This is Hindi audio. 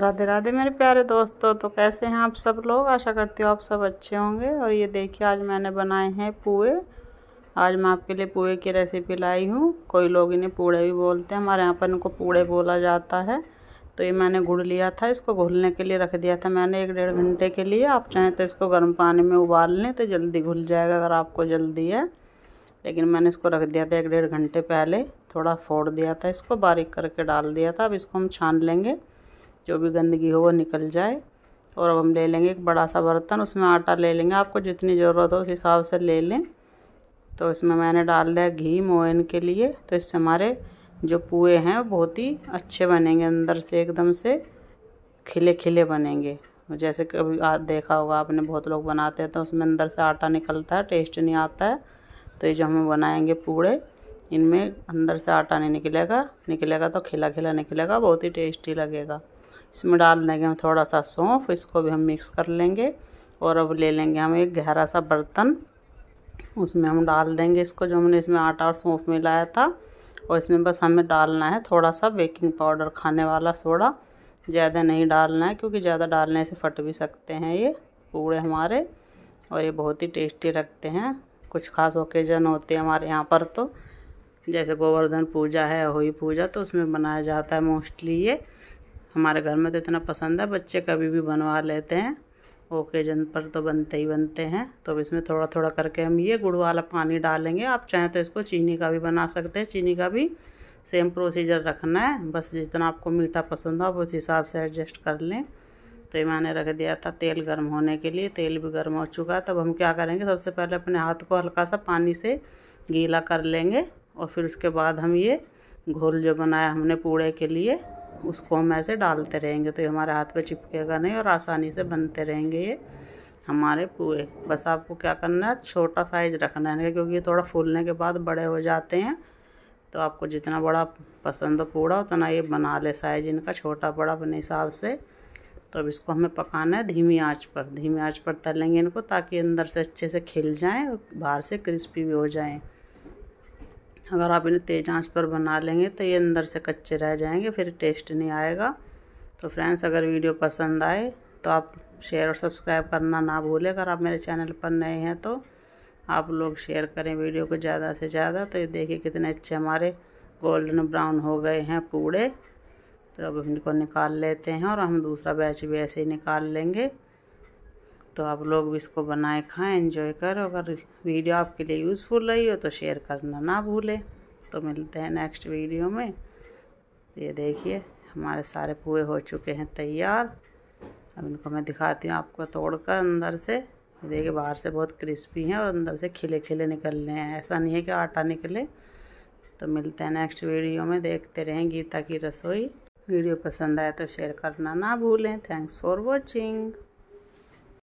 राधे राधे मेरे प्यारे दोस्तों तो कैसे हैं आप सब लोग आशा करती हूँ आप सब अच्छे होंगे और ये देखिए आज मैंने बनाए हैं पुए आज मैं आपके लिए पुए की रेसिपी लाई हूँ कोई लोग इन्हें पूड़े भी बोलते हैं हमारे यहाँ पर इनको पूड़े बोला जाता है तो ये मैंने गुड़ लिया था इसको घुलने के लिए रख दिया था मैंने एक डेढ़ घंटे के लिए आप चाहें तो इसको गर्म पानी में उबाल लें तो जल्दी घुल जाएगा अगर आपको जल्दी है लेकिन मैंने इसको रख दिया था एक डेढ़ घंटे पहले थोड़ा फोड़ दिया था इसको बारीक करके डाल दिया था अब इसको हम छान लेंगे जो भी गंदगी हो वो निकल जाए और अब हम ले लेंगे एक बड़ा सा बर्तन उसमें आटा ले लेंगे आपको जितनी ज़रूरत हो उस हिसाब से ले लें तो इसमें मैंने डाल दिया घी मोयन के लिए तो इससे हमारे जो पुए हैं बहुत ही अच्छे बनेंगे अंदर से एकदम से खिले खिले बनेंगे जैसे कभी देखा होगा आपने बहुत लोग बनाते हैं तो उसमें अंदर से आटा निकलता है टेस्ट नहीं आता है तो ये जो हम बनाएंगे पूड़े इनमें अंदर से आटा नहीं निकलेगा निकलेगा तो खिला खिला निकलेगा बहुत ही टेस्टी लगेगा इसमें डाल देंगे हम थोड़ा सा सौंफ इसको भी हम मिक्स कर लेंगे और अब ले लेंगे हम एक गहरा सा बर्तन उसमें हम डाल देंगे इसको जो हमने इसमें आटा और सौंफ मिलाया था और इसमें बस हमें डालना है थोड़ा सा बेकिंग पाउडर खाने वाला सोडा ज़्यादा नहीं डालना है क्योंकि ज़्यादा डालने से फट भी सकते हैं ये पूड़े हमारे और ये बहुत ही टेस्टी रखते हैं कुछ खास ओकेजन होते हैं हमारे यहाँ पर तो जैसे गोवर्धन पूजा है होई पूजा तो उसमें बनाया जाता है मोस्टली ये हमारे घर में तो इतना पसंद है बच्चे कभी भी बनवा लेते हैं ओकेजन पर तो बनते ही बनते हैं तो इसमें थोड़ा थोड़ा करके हम ये गुड़ वाला पानी डालेंगे आप चाहें तो इसको चीनी का भी बना सकते हैं चीनी का भी सेम प्रोसीजर रखना है बस जितना आपको मीठा पसंद हो आप उस हिसाब से एडजस्ट कर लें तो ये मैंने रख दिया था तेल गर्म होने के लिए तेल भी गर्म हो चुका है तब हम क्या करेंगे सबसे पहले अपने हाथ को हल्का सा पानी से गीला कर लेंगे और फिर उसके बाद हम ये घोल जो बनाया हमने पूड़े के लिए उसको हम ऐसे डालते रहेंगे तो ये हमारे हाथ पे चिपकेगा नहीं और आसानी से बनते रहेंगे ये हमारे पुए बस आपको क्या करना है छोटा साइज रखना है क्योंकि ये थोड़ा फूलने के बाद बड़े हो जाते हैं तो आपको जितना बड़ा पसंद हो पूड़ा उतना ये बना ले साइज इनका छोटा बड़ा अपने हिसाब से तो अब इसको हमें पकाना है धीमी आंच पर धीमी आंच पर तलेंगे इनको ताकि अंदर से अच्छे से खिल जाएं और बाहर से क्रिस्पी भी हो जाएं अगर आप इन्हें तेज आंच पर बना लेंगे तो ये अंदर से कच्चे रह जाएंगे फिर टेस्ट नहीं आएगा तो फ्रेंड्स अगर वीडियो पसंद आए तो आप शेयर और सब्सक्राइब करना ना भूलें अगर आप मेरे चैनल पर नए हैं तो आप लोग शेयर करें वीडियो को ज़्यादा से ज़्यादा तो ये देखिए कितने अच्छे हमारे गोल्डन ब्राउन हो गए हैं पूड़े तो अब इनको निकाल लेते हैं और हम दूसरा बैच भी ऐसे ही निकाल लेंगे तो आप लोग भी इसको बनाए खाएं एंजॉय करो अगर वीडियो आपके लिए यूज़फुल रही हो तो शेयर करना ना भूलें तो मिलते हैं नेक्स्ट वीडियो में ये देखिए हमारे सारे पुए हो चुके हैं तैयार अब इनको मैं दिखाती हूँ आपको तोड़कर अंदर से देखिए बाहर से बहुत क्रिस्पी हैं और अंदर से खिले खिले निकल रहे हैं ऐसा नहीं है कि आटा निकले तो मिलते हैं नेक्स्ट वीडियो में देखते रहें गीता की रसोई वीडियो पसंद आए तो शेयर करना ना भूलें थैंक्स फॉर वॉचिंग